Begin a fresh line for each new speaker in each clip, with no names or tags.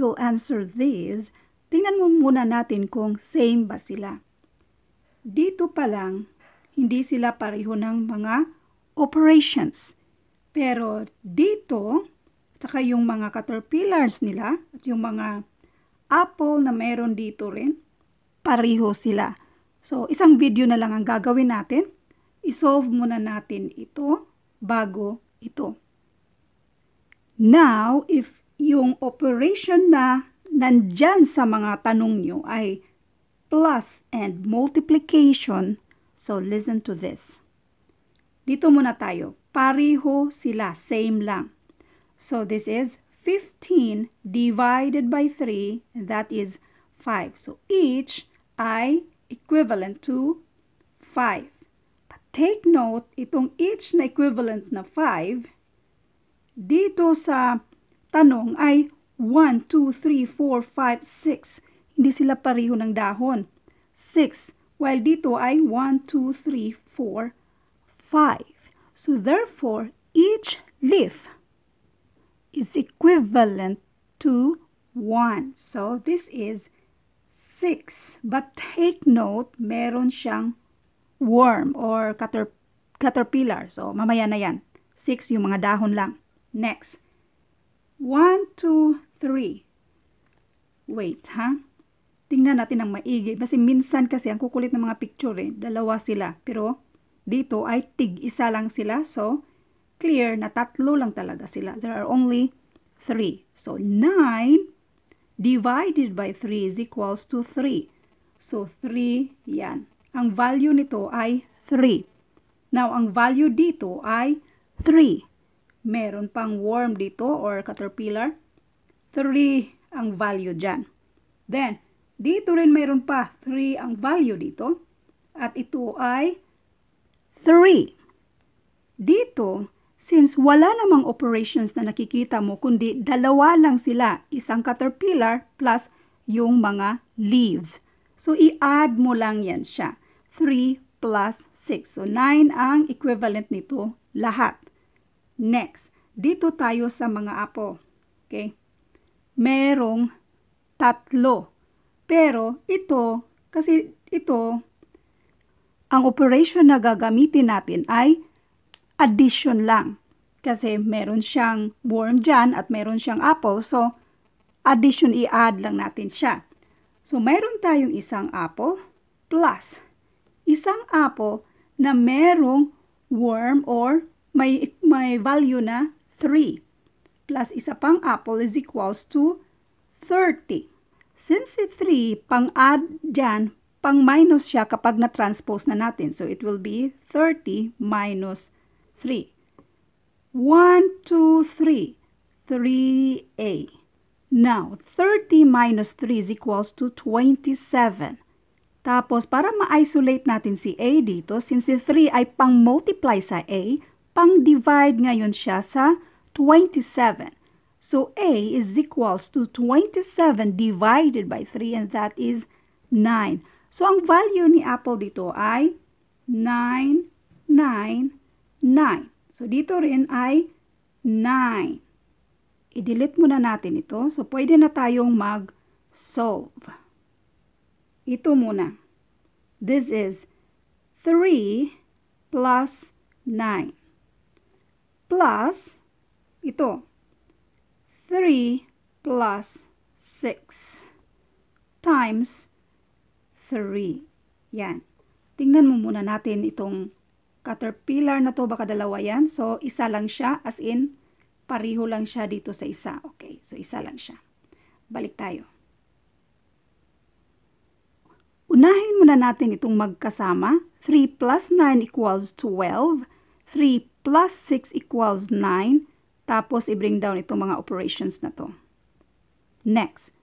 will answer these, tingnan mo muna natin kung same ba sila. Dito pa lang, hindi sila pareho ng mga operations. Pero dito, saka yung mga caterpillars nila, at yung mga apple na meron dito rin, pareho sila. So, isang video na lang ang gagawin natin. I-solve muna natin ito bago ito. Now, if yung operation na nandyan sa mga tanong nyo ay plus and multiplication. So, listen to this. Dito muna tayo. Pariho sila. Same lang. So, this is 15 divided by 3. And that is 5. So, each ay equivalent to 5. But take note, itong each na equivalent na 5, dito sa tanong ay 1, 2, 3, 4, 5, 6. Hindi sila pareho ng dahon. 6. While dito ay 1, 2, 3, 4, 5. So therefore, each leaf is equivalent to 1. So this is 6. But take note, meron siyang worm or caterpillar. So mamaya na yan. 6 yung mga dahon lang. Next. One, two, three. Wait, ha? Huh? Tingnan natin ng maigi. Kasi minsan kasi ang kukulit ng mga picture eh, dalawa sila. Pero dito ay tig isa lang sila. So, clear na tatlo lang talaga sila. There are only three. So, 9 divided by 3 is equals to 3. So, 3 yan. Ang value nito ay 3. Now, ang value dito ay 3. Meron pang worm dito or caterpillar. 3 ang value dyan. Then, dito rin meron pa 3 ang value dito. At ito ay 3. Dito, since wala namang operations na nakikita mo, kundi dalawa lang sila, isang caterpillar plus yung mga leaves. So, i-add mo lang yan siya. 3 plus 6. So, 9 ang equivalent nito lahat. Next, dito tayo sa mga apo. Okay? Merong tatlo. Pero ito, kasi ito, ang operation na gagamitin natin ay addition lang. Kasi meron siyang worm dyan at meron siyang apple. So, addition i-add lang natin siya. So, meron tayong isang apple plus isang apple na merong worm or may, may value na 3. Plus isa pang apple is equals to 30. Since si 3, pang-add dyan, pang-minus siya kapag na-transpose na natin. So, it will be 30 minus 3. 1, 2, 3. 3a. Now, 30 minus 3 is equals to 27. Tapos, para ma-isolate natin si a dito, since si 3 ay pang-multiply sa a, pang-divide ngayon siya sa 27. So A is equals to 27 divided by 3 and that is 9. So ang value ni apple dito ay 9, 9, 9. So dito rin ay 9. I-delete muna natin ito. So pwede na tayong mag-solve. Ito muna. This is 3 plus 9 plus ito 3 plus 6 times 3. Yan. Tingnan mo muna natin itong caterpillar na to. Baka dalawa yan. So, isa lang siya. As in, pariho lang siya dito sa isa. Okay. So, isa lang siya. Balik tayo. Unahin muna natin itong magkasama. 3 plus 9 equals 12. 3 plus 6 equals 9. Tapos, i-bring down itong mga operations na to. Next,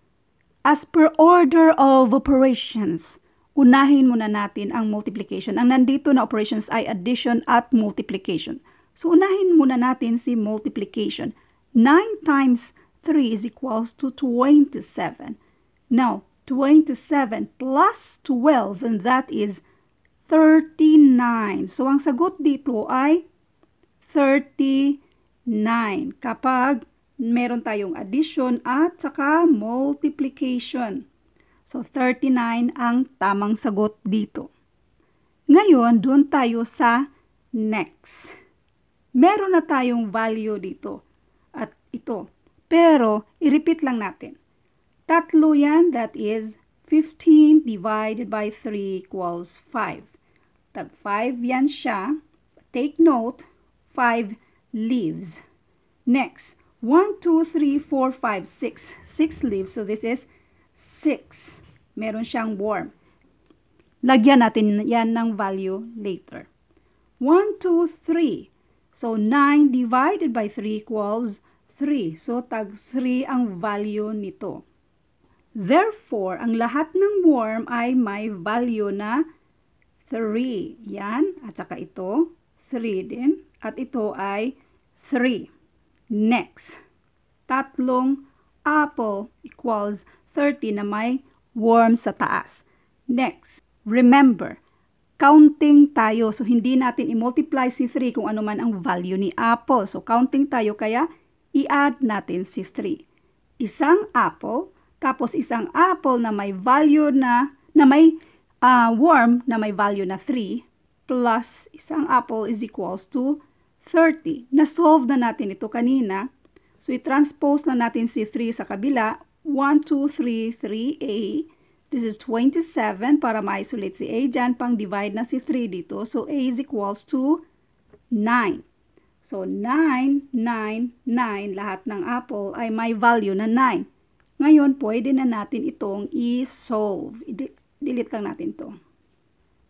as per order of operations, unahin muna natin ang multiplication. Ang nandito na operations ay addition at multiplication. So, unahin muna natin si multiplication. 9 times 3 is equals to 27. Now, 27 plus 12, and that is 39. So, ang sagot dito ay 39. Kapag meron tayong addition at saka multiplication. So, 39 ang tamang sagot dito. Ngayon, doon tayo sa next. Meron na tayong value dito at ito. Pero, i-repeat lang natin. Tatlo yan, that is 15 divided by 3 equals 5. Tag 5 yan siya. Take note, five leaves. Next, one, two, three, four, five, six. Six leaves. So this is six. Meron siyang worm. Lagyan natin yan ng value later. 1, 2, 3. So, 9 divided by 3 equals 3. So, tag 3 ang value nito. Therefore, ang lahat ng worm ay may value na 3. Yan. At saka ito three din. At ito ay 3. Next, tatlong apple equals 30 na may worm sa taas. Next, remember, counting tayo. So, hindi natin i-multiply si 3 kung ano man ang value ni apple. So, counting tayo kaya i-add natin si 3. Isang apple, tapos isang apple na may value na, na may uh, worm na may value na 3, plus isang apple is equals to 30. Na-solve na natin ito kanina. So, i-transpose na natin si 3 sa kabila. 1, 2, 3, 3A. This is 27 para ma-isolate si A dyan. Pang-divide na si 3 dito. So, A is equals to 9. So, 9, 9, 9. Lahat ng apple ay may value na 9. Ngayon, pwede na natin itong i-solve. I-delete lang natin to.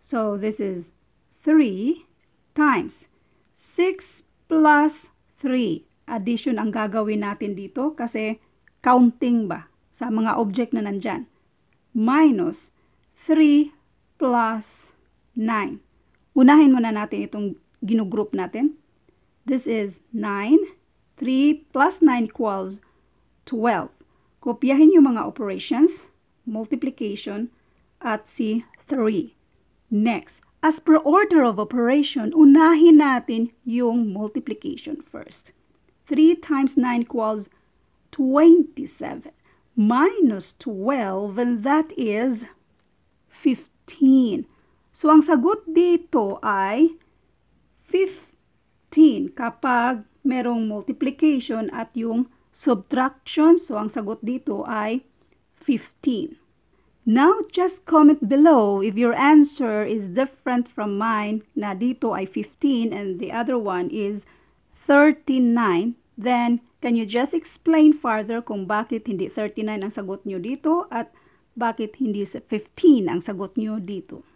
So, this is 3 times 6 plus 3. Addition ang gagawin natin dito kasi counting ba sa mga object na nandyan. Minus 3 plus 9. Unahin muna natin itong ginugroup natin. This is 9. 3 plus 9 equals 12. Kopyahin yung mga operations, multiplication, at si 3. Next, As per order of operation, unahin natin yung multiplication first. 3 times 9 equals 27 minus 12 and that is 15. So, ang sagot dito ay 15 kapag merong multiplication at yung subtraction. So, ang sagot dito ay 15. Now, just comment below if your answer is different from mine na dito ay 15 and the other one is 39. Then, can you just explain further kung bakit hindi 39 ang sagot nyo dito at bakit hindi 15 ang sagot nyo dito?